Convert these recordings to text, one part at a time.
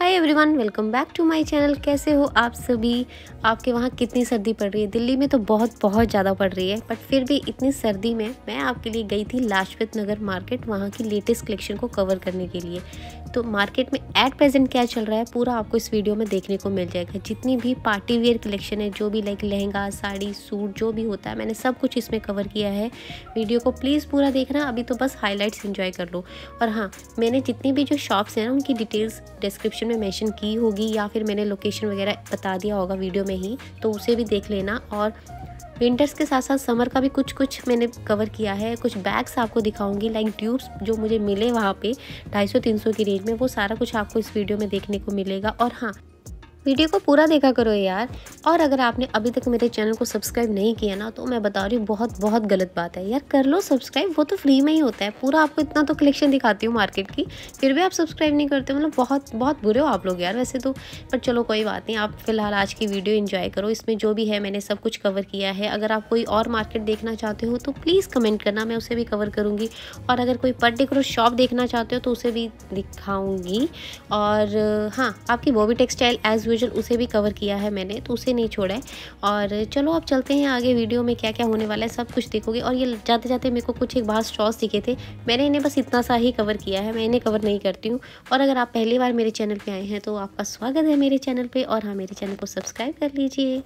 hi everyone welcome back to my channel कैसे हो आप सभी आपके वहाँ कितनी सर्दी पड़ रही है दिल्ली में तो बहुत बहुत ज़्यादा पड़ रही है बट फिर भी इतनी सर्दी में मैं आपके लिए गई थी लाजपत नगर मार्केट वहाँ की लेटेस्ट कलेक्शन को कवर करने के लिए तो मार्केट में एट प्रेजेंट क्या चल रहा है पूरा आपको इस वीडियो में देखने को मिल जाएगा जितनी भी पार्टी वेयर कलेक्शन है जो भी लाइक लहंगा साड़ी सूट जो भी होता है मैंने सब कुछ इसमें कवर किया है वीडियो को प्लीज़ पूरा देखना अभी तो बस हाईलाइट्स इन्जॉय कर लो और हाँ मैंने जितनी भी जो शॉप्स हैं ना उनकी डिटेल्स डिस्क्रिप्शन डिस्क्रिप्शन में मेंशन की होगी या फिर मैंने लोकेशन वगैरह बता दिया होगा वीडियो में ही तो उसे भी देख लेना और विंटर्स के साथ साथ समर का भी कुछ कुछ मैंने कवर किया है कुछ बैग्स आपको दिखाऊंगी लाइक ट्यूब्स जो मुझे मिले वहाँ पे 250-300 की रेंज में वो सारा कुछ आपको इस वीडियो में देखने को मिलेगा और हाँ वीडियो को पूरा देखा करो यार और अगर आपने अभी तक मेरे चैनल को सब्सक्राइब नहीं किया ना तो मैं बता रही हूँ बहुत बहुत गलत बात है यार कर लो सब्सक्राइब वो तो फ्री में ही होता है पूरा आपको इतना तो कलेक्शन दिखाती हूँ मार्केट की फिर भी आप सब्सक्राइब नहीं करते मतलब बहुत बहुत बुरे हो आप लोग यार वैसे तो पर चलो कोई बात नहीं आप फिलहाल आज की वीडियो इन्जॉय करो इसमें जो भी है मैंने सब कुछ कवर किया है अगर आप कोई और मार्केट देखना चाहते हो तो प्लीज़ कमेंट करना मैं उसे भी कवर करूँगी और अगर कोई पर्टिकुलर शॉप देखना चाहते हो तो उसे भी दिखाऊँगी और हाँ आपकी बॉबी टेक्सटाइल एज यूजल उसे भी कवर किया है मैंने तो उसे नहीं छोड़ा है और चलो अब चलते हैं आगे वीडियो में क्या क्या होने वाला है सब कुछ देखोगे और ये जाते जाते मेरे को कुछ एक बार स्ट्रॉस दिखे थे मैंने इन्हें बस इतना सा ही कवर किया है मैं इन्हें कवर नहीं करती हूँ और अगर आप पहली बार मेरे चैनल पर आए हैं तो आपका स्वागत है मेरे चैनल पर और हाँ मेरे चैनल को सब्सक्राइब कर लीजिए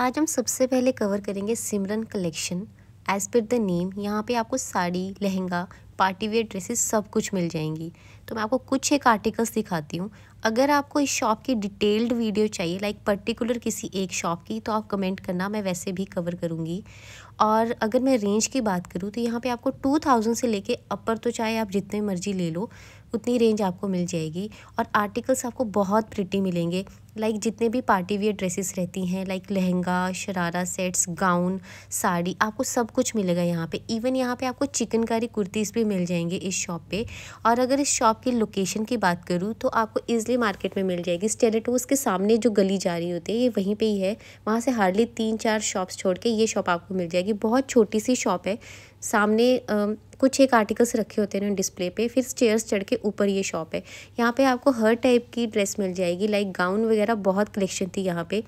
आज हम सबसे पहले कवर करेंगे Simran collection as per the name यहाँ पे आपको sari lehenga party wear dresses सब कुछ मिल जाएंगी तो मैं आपको कुछ एक आर्टिकल्स दिखाती हूँ अगर आपको इस शॉप की डिटेल्ड वीडियो चाहिए लाइक पर्टिकुलर किसी एक शॉप की तो आप कमेंट करना मैं वैसे भी कवर करूँगी और अगर मैं रेंज की बात करूँ तो यहाँ पे आपको टू थाउजेंड से लेके अपर तो चाहे आप जितने मर्जी ले लो उतनी रेंज आपको मिल जाएगी और आर्टिकल्स आपको बहुत प्रिटी मिलेंगे लाइक जितने भी पार्टी वियर ड्रेसेस रहती हैं like lehenga sharara sets gown sari आपको सब कुछ मिलेगा यहाँ पे इवन यहाँ पे आपको चिकनकारी कुर्तीज़ भी मिल जाएंगे इस शॉप पे और अगर इस शॉप की लोकेशन की बात करूँ तो आपको ईजिली मार्केट में मिल जाएगी स्टेरेटोस के सामने जो गली जा रही होती है ये वहीं पर ही है वहाँ से हार्डली तीन चार शॉप्स छोड़ के ये शॉप आपको मिल जाएगी बहुत छोटी सी शॉप है सामने कुछ एक आर्टिकल्स रखे होते हैं डिस्प्ले पे फिर स्टेयर्स चढ़ के ऊपर ये शॉप है यहाँ पे आपको हर टाइप की ड्रेस मिल जाएगी लाइक गाउन वगैरह बहुत कलेक्शन थी यहाँ पे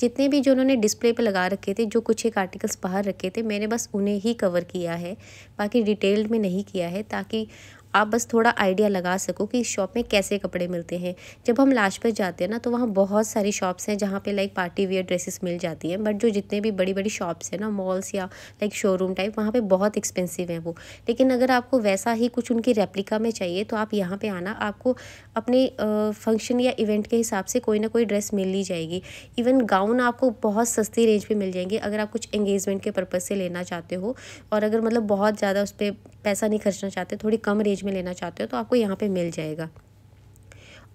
जितने भी जो उन्होंने डिस्प्ले पे लगा रखे थे जो कुछ एक आर्टिकल्स बाहर रखे थे मैंने बस उन्हें ही कवर किया है बाकी डिटेल्ड में नहीं किया है ताकि आप बस थोड़ा आइडिया लगा सको कि इस शॉप में कैसे कपड़े मिलते हैं जब हम लास्ट पर जाते हैं ना तो वहाँ बहुत सारी शॉप्स हैं जहाँ पे लाइक पार्टी वेयर ड्रेसेस मिल जाती हैं बट जो जितने भी बड़ी बड़ी शॉप्स हैं ना मॉल्स या लाइक शोरूम टाइप वहाँ पर बहुत एक्सपेंसिव हैं वो लेकिन अगर आपको वैसा ही कुछ उनकी रेप्लिका में चाहिए तो आप यहाँ पर आना आपको अपने फंक्शन या इवेंट के हिसाब से कोई ना कोई ड्रेस मिल ही जाएगी इवन गाउन आपको बहुत सस्ती रेंज पर मिल जाएंगे अगर आप कुछ एंगेजमेंट के पर्पज़ से लेना चाहते हो और अगर मतलब बहुत ज़्यादा उस पर पैसा नहीं खर्चना चाहते थोड़ी कम रेंज में लेना चाहते हो तो आपको यहाँ पे मिल जाएगा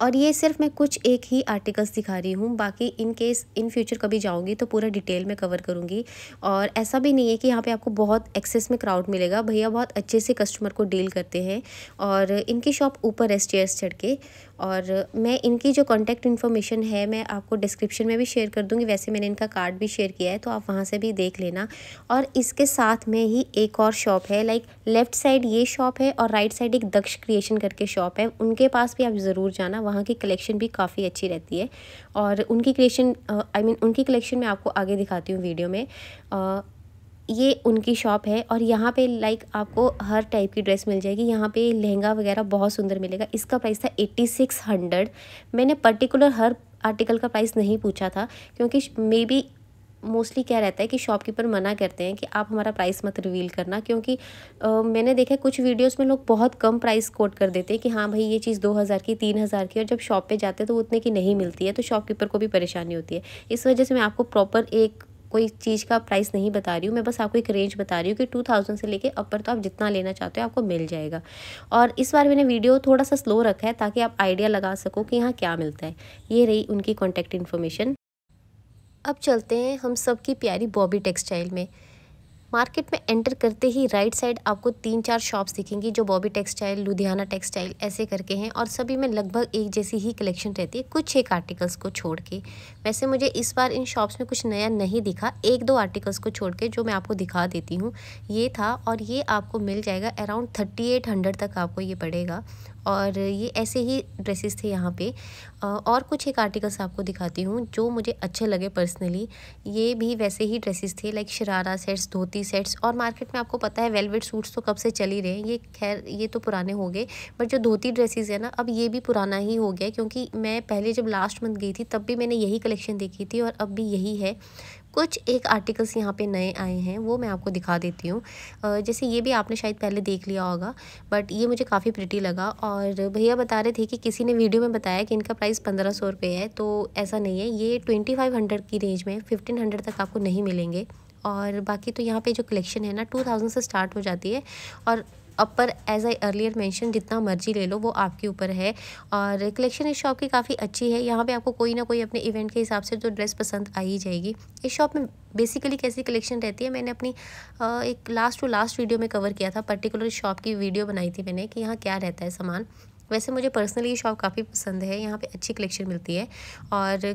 और ये सिर्फ मैं कुछ एक ही आर्टिकल्स दिखा रही हूँ बाकी इन केस इन फ्यूचर कभी जाऊँगी तो पूरा डिटेल में कवर करूँगी और ऐसा भी नहीं है कि यहाँ पे आपको बहुत एक्सेस में क्राउड मिलेगा भैया बहुत अच्छे से कस्टमर को डील करते हैं और इनकी शॉप ऊपर है स्टेयर्स चढ़ के और मैं इनकी जो कॉन्टैक्ट इन्फॉर्मेशन है मैं आपको डिस्क्रिप्शन में भी शेयर कर दूँगी वैसे मैंने इनका कार्ड भी शेयर किया है तो आप वहाँ से भी देख लेना और इसके साथ में ही एक और शॉप है लाइक लेफ़्ट साइड ये शॉप है और राइट साइड एक दक्ष क्रिएशन करके शॉप है उनके पास भी आप ज़रूर जाना वहाँ की कलेक्शन भी काफ़ी अच्छी रहती है और उनकी कलेक्शन आई मीन उनकी कलेक्शन मैं आपको आगे दिखाती हूँ वीडियो में आ, ये उनकी शॉप है और यहाँ पे लाइक आपको हर टाइप की ड्रेस मिल जाएगी यहाँ पे लहंगा वगैरह बहुत सुंदर मिलेगा इसका प्राइस था एट्टी सिक्स हंड्रेड मैंने पर्टिकुलर हर आर्टिकल का प्राइस नहीं पूछा था क्योंकि मे बी मोस्टली क्या रहता है कि शॉपकीपर मना करते हैं कि आप हमारा प्राइस मत रिवील करना क्योंकि आ, मैंने देखा कुछ वीडियोस में लोग बहुत कम प्राइस कोट कर देते हैं कि हाँ भाई ये चीज़ दो हज़ार की तीन हज़ार की और जब शॉप पे जाते हैं तो उतने की नहीं मिलती है तो शॉपकीपर को भी परेशानी होती है इस वजह से मैं आपको प्रॉपर एक कोई चीज़ का प्राइस नहीं बता रही हूँ मैं बस आपको एक रेंज बता रही हूँ कि टू थाउजेंड से लेके अपर तो आप जितना लेना चाहते हो आपको मिल जाएगा और इस बार मैंने वीडियो थोड़ा सा स्लो रखा है ताकि आप आइडिया लगा सको कि यहाँ क्या मिलता है ये रही उनकी कॉन्टैक्ट इन्फॉर्मेशन अब चलते हैं हम सब की प्यारी बॉबी टेक्सटाइल में मार्केट में एंटर करते ही राइट साइड आपको तीन चार शॉप्स दिखेंगी जो बॉबी टेक्सटाइल लुधियाना टेक्सटाइल ऐसे करके हैं और सभी में लगभग एक जैसी ही कलेक्शन रहती है कुछ एक आर्टिकल्स को छोड़ के वैसे मुझे इस बार इन शॉप्स में कुछ नया नहीं दिखा एक दो आर्टिकल्स को छोड़ के जो मैं आपको दिखा देती हूँ ये था और ये आपको मिल जाएगा अराउंड थर्टी एट हंड्रेड तक आपको ये पड़ेगा और ये ऐसे ही ड्रेसेस थे यहाँ पे और कुछ एक आर्टिकल्स आपको दिखाती हूँ जो मुझे अच्छे लगे पर्सनली ये भी वैसे ही ड्रेसेस थे like sharara sets dhoti sets और मार्केट में आपको पता है वेलवेट सूट्स तो कब से चल ही रहे हैं ये खैर ये तो पुराने हो गए बट जो धोती ड्रेसेस है ना अब ये भी पुराना ही हो गया क्योंकि मैं पहले जब लास्ट मंथ गई थी तब भी मैंने यही कलेक्शन देखी थी और अब भी यही है कुछ एक आर्टिकल्स यहाँ पे नए आए हैं वो मैं आपको दिखा देती हूँ जैसे ये भी आपने शायद पहले देख लिया होगा बट ये मुझे काफ़ी प्रिटी लगा और भैया बता रहे थे कि किसी ने वीडियो में बताया कि इनका प्राइस पंद्रह सौ रुपये है तो ऐसा नहीं है ये ट्वेंटी फाइव हंड्रेड की रेंज में फिफ्टीन हंड्रेड तक आपको नहीं मिलेंगे और बाकी तो यहाँ पे जो कलेक्शन है ना टू थाउजेंड से स्टार्ट हो जाती है और upper as I earlier mention जितना मर्जी ले लो वो आपके ऊपर है और कलेक्शन इस शॉप की काफ़ी अच्छी है यहाँ पे आपको कोई ना कोई अपने इवेंट के हिसाब से तो ड्रेस पसंद आ ही जाएगी इस शॉप में बेसिकली कैसी कलेक्शन रहती है मैंने अपनी एक लास्ट टू लास्ट वीडियो में कवर किया था पर्टिकुलर शॉप की वीडियो बनाई थी मैंने कि यहाँ क्या रहता है सामान वैसे मुझे पर्सनली ये शॉप काफ़ी पसंद है यहाँ पर अच्छी कलेक्शन मिलती है और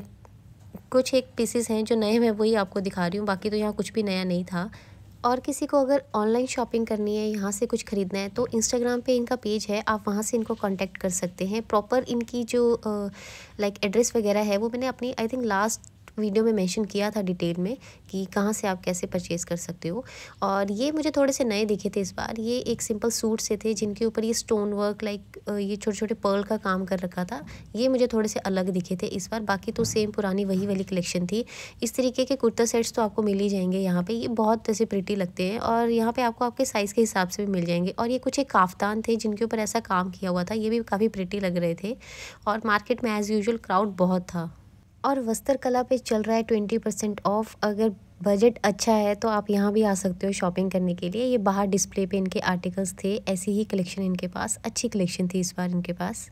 कुछ एक पीसेस हैं जो नए हैं वही आपको दिखा रही हूँ बाकी तो यहाँ कुछ भी नया नहीं था और किसी को अगर ऑनलाइन शॉपिंग करनी है यहाँ से कुछ ख़रीदना है तो इंस्टाग्राम पे इनका पेज है आप वहाँ से इनको कांटेक्ट कर सकते हैं प्रॉपर इनकी जो लाइक एड्रेस वगैरह है वो मैंने अपनी आई थिंक लास्ट वीडियो में मेंशन किया था डिटेल में कि कहाँ से आप कैसे परचेज़ कर सकते हो और ये मुझे थोड़े से नए दिखे थे इस बार ये एक सिंपल सूट से थे जिनके ऊपर ये स्टोन वर्क लाइक ये छोटे छोटे पर्ल का काम कर रखा था ये मुझे थोड़े से अलग दिखे थे इस बार बाकी तो सेम पुरानी वही वाली कलेक्शन थी इस तरीके के कुर्ता सेट्स तो आपको मिल ही जाएंगे यहाँ पर ये बहुत ऐसे प्रिटी लगते हैं और यहाँ पर आपको आपके साइज़ के हिसाब से भी मिल जाएंगे और ये कुछ एक काफ्तान थे जिनके ऊपर ऐसा काम किया हुआ था ये भी काफ़ी प्रिटी लग रहे थे और मार्केट में एज़ यूजल क्राउड बहुत था और वस्त्र कला पे चल रहा है ट्वेंटी परसेंट ऑफ अगर बजट अच्छा है तो आप यहाँ भी आ सकते हो शॉपिंग करने के लिए ये बाहर डिस्प्ले पे इनके आर्टिकल्स थे ऐसी ही कलेक्शन इनके पास अच्छी कलेक्शन थी इस बार इनके पास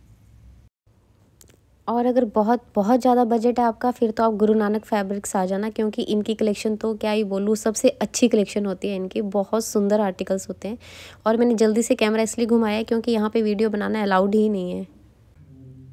और अगर बहुत बहुत ज़्यादा बजट है आपका फिर तो आप गुरु नानक फैब्रिक्स आ जाना क्योंकि इनकी कलेक्शन तो क्या ही बोलूँ सबसे अच्छी कलेक्शन होती है इनकी बहुत सुंदर आर्टिकल्स होते हैं और मैंने जल्दी से कैमरा इसलिए घुमाया क्योंकि यहाँ पे वीडियो बनाना अलाउड ही नहीं है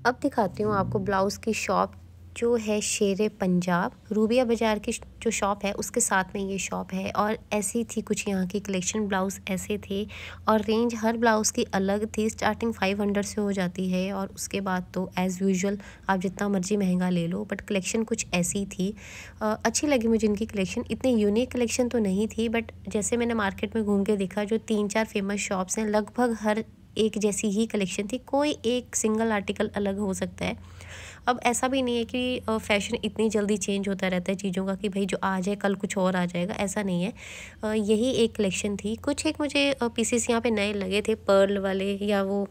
अब दिखाती हूँ आपको ब्लाउज़ की शॉप जो है शेर पंजाब रूबिया बाज़ार की जो शॉप है उसके साथ में ये शॉप है और ऐसी थी कुछ यहाँ की कलेक्शन ब्लाउज़ ऐसे थे और रेंज हर ब्लाउज़ की अलग थी स्टार्टिंग फाइव हंड्रेड से हो जाती है और उसके बाद तो एज़ यूजल आप जितना मर्ज़ी महंगा ले लो बट कलेक्शन कुछ ऐसी थी आ, अच्छी लगी मुझे इनकी कलेक्शन इतनी यूनिक कलेक्शन तो नहीं थी बट जैसे मैंने मार्केट में घूम के देखा जो तीन चार फेमस शॉप्स हैं लगभग हर एक जैसी ही कलेक्शन थी कोई एक सिंगल आर्टिकल अलग हो सकता है अब ऐसा भी नहीं है कि फैशन इतनी जल्दी चेंज होता रहता है चीज़ों का कि भाई जो आज है कल कुछ और आ जाएगा ऐसा नहीं है यही एक कलेक्शन थी कुछ एक मुझे पीसेस यहाँ पे नए लगे थे पर्ल वाले या वो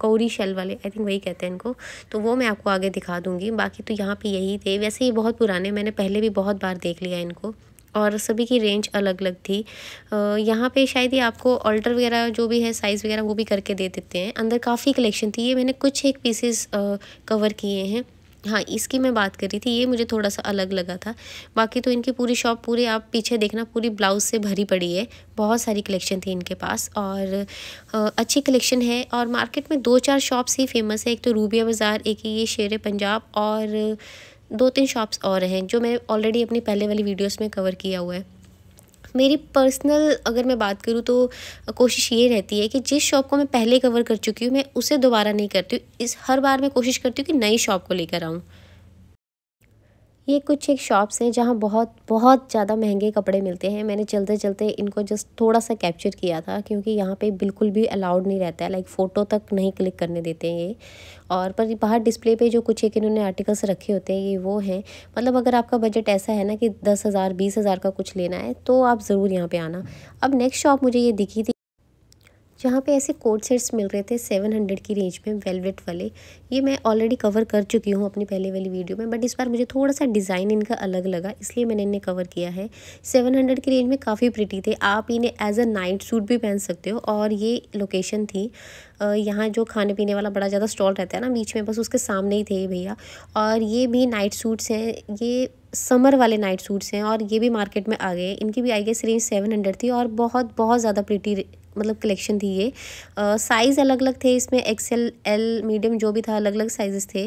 कौरी शेल वाले आई थिंक वही कहते हैं इनको तो वो मैं आपको आगे दिखा दूँगी बाकी तो यहाँ पर यही थे वैसे ये बहुत पुराने मैंने पहले भी बहुत बार देख लिया इनको और सभी की रेंज अलग अलग थी यहाँ पे शायद ये आपको ऑल्टर वगैरह जो भी है साइज़ वगैरह वो भी करके दे देते हैं अंदर काफ़ी कलेक्शन थी ये मैंने कुछ एक पीसेस कवर किए हैं हाँ इसकी मैं बात कर रही थी ये मुझे थोड़ा सा अलग लगा था बाकी तो इनकी पूरी शॉप पूरी आप पीछे देखना पूरी ब्लाउज से भरी पड़ी है बहुत सारी कलेक्शन थी इनके पास और अच्छी कलेक्शन है और मार्केट में दो चार शॉप्स ही फेमस है एक तो रूबिया बाज़ार एक ये शेर पंजाब और दो तीन शॉप्स और हैं जो मैं ऑलरेडी अपनी पहले वाली वीडियोस में कवर किया हुआ है मेरी पर्सनल अगर मैं बात करूँ तो कोशिश ये रहती है कि जिस शॉप को मैं पहले कवर कर चुकी हूँ मैं उसे दोबारा नहीं करती हूँ इस हर बार मैं कोशिश करती हूँ कि नई शॉप को लेकर आऊँ ये कुछ एक शॉप्स हैं जहाँ बहुत बहुत ज़्यादा महंगे कपड़े मिलते हैं मैंने चलते चलते इनको जस्ट थोड़ा सा कैप्चर किया था क्योंकि यहाँ पे बिल्कुल भी अलाउड नहीं रहता है लाइक फ़ोटो तक नहीं क्लिक करने देते हैं ये और पर बाहर डिस्प्ले पे जो कुछ एक इन्होंने आर्टिकल्स रखे होते हैं ये वो हैं मतलब अगर आपका बजट ऐसा है ना कि दस हज़ार बीस हज़ार का कुछ लेना है तो आप ज़रूर यहाँ पर आना अब नेक्स्ट शॉप मुझे ये दिखी थी जहाँ पे ऐसे कोट सेट्स मिल रहे थे सेवन हंड्रेड की रेंज में वेलवेट वाले ये मैं ऑलरेडी कवर कर चुकी हूँ अपनी पहले वाली वीडियो में बट इस बार मुझे थोड़ा सा डिज़ाइन इनका अलग लगा इसलिए मैंने इन्हें कवर किया है सेवन हंड्रेड की रेंज में काफ़ी प्रिटी थे आप इन्हें एज अ नाइट सूट भी पहन सकते हो और ये लोकेशन थी यहाँ जो खाने पीने वाला बड़ा ज़्यादा स्टॉल रहता है ना बीच में बस उसके सामने ही थे भैया और ये भी नाइट सूट्स हैं ये समर वाले नाइट सूट्स हैं और ये भी मार्केट में आ गए इनकी भी I guess range seven hundred थी और बहुत बहुत ज़्यादा प्रिटी मतलब कलेक्शन थी ये साइज़ अलग अलग थे इसमें एक्सेल एल मीडियम जो भी था अलग अलग साइजेस थे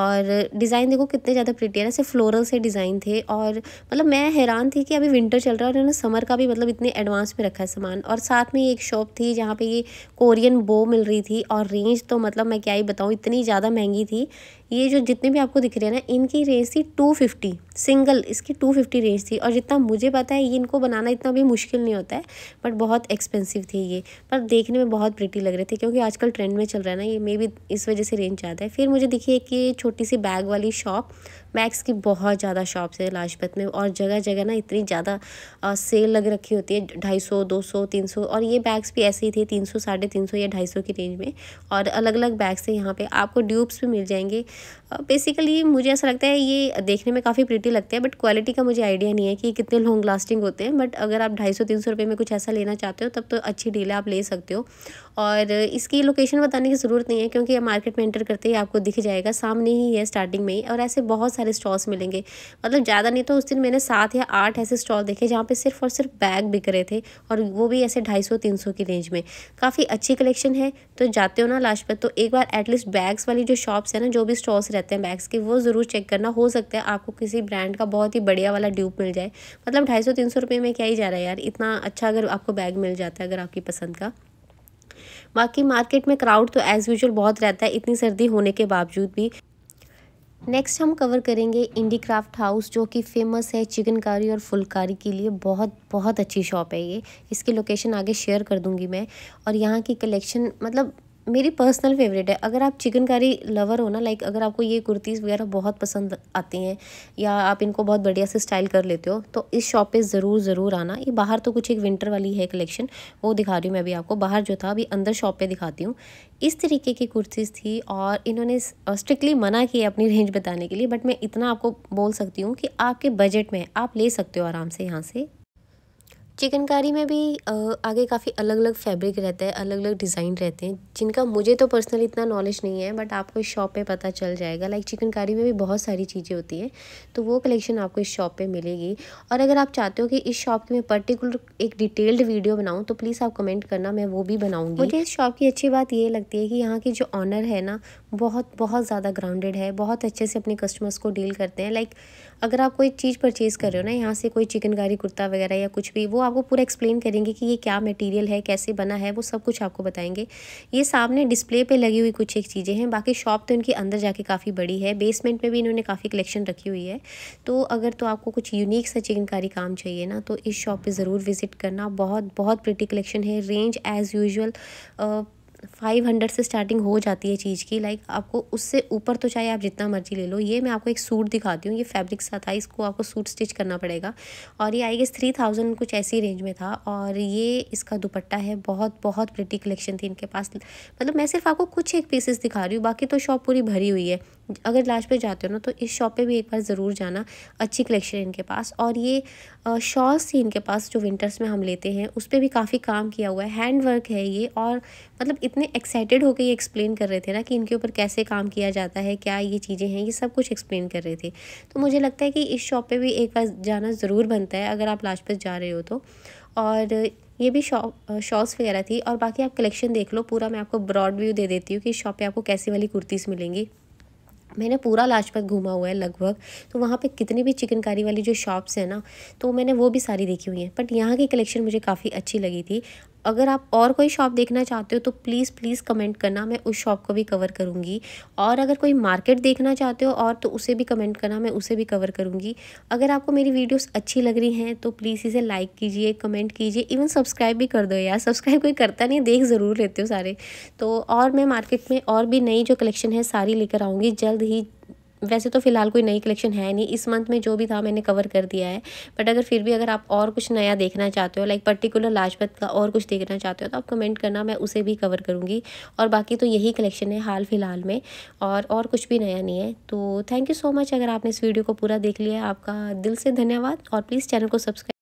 और डिज़ाइन देखो कितने ज़्यादा प्रिटी है ना ऐसे फ्लोरल से डिज़ाइन थे और मतलब मैं हैरान थी कि अभी विंटर चल रहा है और इन्होंने समर का भी मतलब इतने एडवांस में रखा है सामान और साथ में एक शॉप थी जहाँ पर ये कोरियन बो मिल रही थी और रेंज तो मतलब मैं क्या ही बताऊँ इतनी ज़्यादा महंगी थी ये जो जितने भी आपको दिख रहे हैं ना इनकी रेंज थी टू फिफ्टी सिंगल इसकी टू फिफ्टी रेंज थी और जितना मुझे पता है ये इनको बनाना इतना भी मुश्किल नहीं होता है बट बहुत एक्सपेंसिव थी ये पर देखने में बहुत प्रिटी लग रहे थे क्योंकि आजकल ट्रेंड में चल रहा है ना ये मे बी इस वजह से रेंज ज़्यादा है फिर मुझे दिखी एक ये छोटी सी बैग वाली शॉप मैक्स की बहुत ज़्यादा शॉप्स है लाजपत में और जगह जगह ना इतनी ज़्यादा सेल लग रखी होती है ढाई सौ दो सौ तीन सौ और ये बैग्स भी ऐसे ही थे तीन सौ साढ़े तीन सौ या ढाई सौ की रेंज में और अलग अलग बैग्स हैं यहाँ पर आपको ड्यूब्स भी मिल जाएंगे बेसिकली मुझे ऐसा लगता है ये देखने में काफ़ी प्रिटी लगते हैं बट क्वालिटी का मुझे आइडिया नहीं है कि कितने लॉन्ग लास्टिंग होते हैं बट अगर आप ढाई सौ तीन सौ रुपये में कुछ ऐसा लेना चाहते हो तब तो अच्छी डील है आप ले सकते हो और इसकी लोकेशन बताने की ज़रूरत नहीं है क्योंकि मार्केट में एंटर करते ही आपको दिख जाएगा सामने ही है स्टार्टिंग में ही और ऐसे बहुत सारे स्टॉल्स मिलेंगे मतलब ज़्यादा नहीं तो उस दिन मैंने सात या आठ ऐसे स्टॉल देखे जहाँ पर सिर्फ और सिर्फ बैग बिक रहे थे और वो भी ऐसे ढाई सौ तीन सौ की रेंज में काफ़ी अच्छी कलेक्शन है तो जाते हो ना लास्ट पर तो एक बार एटलीस्ट बैग्स वाली जो शॉप्स हैं ना जो भी स्टॉल्स रहते हैं बैग्स के वो ज़रूर चेक करना हो सकता है आपको किसी ब्रांड का बहुत ही बढ़िया वाला ड्यूप मिल जाए मतलब ढाई सौ तीन सौ रुपये में क्या ही जा रहा है यार इतना अच्छा अगर आपको बैग मिल जाता है अगर आपकी पसंद का बाकी मार्केट में क्राउड तो एज़ यूजल बहुत रहता है इतनी सर्दी होने के बावजूद भी नेक्स्ट हम कवर करेंगे इंडी क्राफ्ट हाउस जो कि फेमस है चिकनकारी और फुलकारी के लिए बहुत बहुत अच्छी शॉप है ये इसकी लोकेशन आगे शेयर कर दूंगी मैं और यहाँ की कलेक्शन मतलब मेरी पर्सनल फेवरेट है अगर आप चिकनकारी लवर हो ना लाइक अगर आपको ये कुर्तीज़ वगैरह बहुत पसंद आती हैं या आप इनको बहुत बढ़िया से स्टाइल कर लेते हो तो इस शॉप पे ज़रूर ज़रूर आना ये बाहर तो कुछ एक विंटर वाली है कलेक्शन वो दिखा रही हूँ मैं अभी आपको बाहर जो था अभी अंदर शॉप पर दिखाती हूँ इस तरीके की कुर्तीज़ थी और इन्होंने स्ट्रिक्टली मना किया अपनी रेंज बताने के लिए बट मैं इतना आपको बोल सकती हूँ कि आपके बजट में आप ले सकते हो आराम से यहाँ से चिकनकारी में भी आगे काफ़ी अलग अलग फैब्रिक रहता है अलग अलग डिज़ाइन रहते हैं जिनका मुझे तो पर्सनली इतना नॉलेज नहीं है बट आपको इस शॉप पे पता चल जाएगा लाइक चिकनकारी में भी बहुत सारी चीज़ें होती हैं तो वो कलेक्शन आपको इस शॉप पे मिलेगी और अगर आप चाहते हो कि इस शॉप की मैं पर्टिकुलर एक डिटेल्ड वीडियो बनाऊँ तो प्लीज़ आप कमेंट करना मैं वो भी बनाऊँगी मुझे इस शॉप की अच्छी बात ये लगती है कि यहाँ की जो ऑनर है ना बहुत बहुत ज़्यादा ग्राउंडेड है बहुत अच्छे से अपने कस्टमर्स को डील करते हैं लाइक अगर आप कोई चीज़ परचेज़ कर रहे हो ना यहाँ से कोई चिकनकारी कुर्ता वगैरह या कुछ भी वो आपको पूरा एक्सप्लेन करेंगे कि ये क्या मटेरियल है कैसे बना है वो सब कुछ आपको बताएंगे ये सामने डिस्प्ले पे लगी हुई कुछ एक चीज़ें हैं बाकी शॉप तो इनकी अंदर जाके काफ़ी बड़ी है बेसमेंट में भी इन्होंने काफ़ी कलेक्शन रखी हुई है तो अगर तो आपको कुछ यूनिक सा चिकनकारी काम चाहिए ना तो इस शॉप पर ज़रूर विज़िट करना बहुत बहुत प्रिटी कलेक्शन है range as usual five hundred से स्टार्टिंग हो जाती है चीज़ की लाइक आपको उससे ऊपर तो चाहे आप जितना मर्जी ले लो ये मैं आपको एक सूट दिखाती हूँ ये फैब्रिक सा था इसको आपको सूट स्टिच करना पड़ेगा और ये आई गेस थ्री थाउजेंड कुछ ऐसी रेंज में था और ये इसका दुपट्टा है बहुत बहुत प्रिटी कलेक्शन थी इनके पास मतलब मैं सिर्फ आपको कुछ एक पीसेस दिखा रही हूँ बाकी तो शॉप पूरी भरी हुई है अगर लाश पे जाते हो ना तो इस शॉप पे भी एक बार ज़रूर जाना अच्छी कलेक्शन है इनके पास और ये शॉल्स थी इनके पास जो विंटर्स में हम लेते हैं उस पर भी काफ़ी काम किया हुआ है हैंड वर्क है ये और मतलब इतने एक्साइटेड होकर ये एक्सप्लेन कर रहे थे ना कि इनके ऊपर कैसे काम किया जाता है क्या ये चीज़ें हैं ये सब कुछ एक्सप्लेन कर रहे थे तो मुझे लगता है कि इस शॉप पर भी एक बार जाना ज़रूर बनता है अगर आप पे जा रहे हो तो और ये भी शॉप शॉल्स वगैरह थी और बाकी आप कलेक्शन देख लो पूरा मैं आपको ब्रॉड व्यू दे देती हूँ कि शॉप पे आपको कैसी वाली कुर्तीज़ मिलेंगी मैंने पूरा लाजपत घूमा हुआ है लगभग तो वहाँ पे कितनी भी चिकनकारी वाली जो शॉप्स हैं ना तो मैंने वो भी सारी देखी हुई हैं बट यहाँ की कलेक्शन मुझे काफ़ी अच्छी लगी थी अगर आप और कोई शॉप देखना चाहते हो तो प्लीज़ प्लीज़ कमेंट करना मैं उस शॉप को भी कवर करूँगी और अगर कोई मार्केट देखना चाहते हो और तो उसे भी कमेंट करना मैं उसे भी कवर करूँगी अगर आपको मेरी वीडियोस अच्छी लग रही हैं तो प्लीज़ इसे लाइक कीजिए कमेंट कीजिए इवन सब्सक्राइब भी कर दो यार सब्सक्राइब कोई करता नहीं देख ज़रूर लेते हो सारे तो और मैं मार्केट में और भी नई जो कलेक्शन है सारी लेकर आऊँगी जल्द ही वैसे तो फ़िलहाल कोई नई कलेक्शन है नहीं इस मंथ में जो भी था मैंने कवर कर दिया है बट अगर फिर भी अगर आप और कुछ नया देखना चाहते हो लाइक पर्टिकुलर लाजपत का और कुछ देखना चाहते हो तो आप कमेंट करना मैं उसे भी कवर करूँगी और बाकी तो यही कलेक्शन है हाल फिलहाल में और और कुछ भी नया नहीं है तो थैंक यू सो मच अगर आपने इस वीडियो को पूरा देख लिया आपका दिल से धन्यवाद और प्लीज़ चैनल को सब्सक्राइब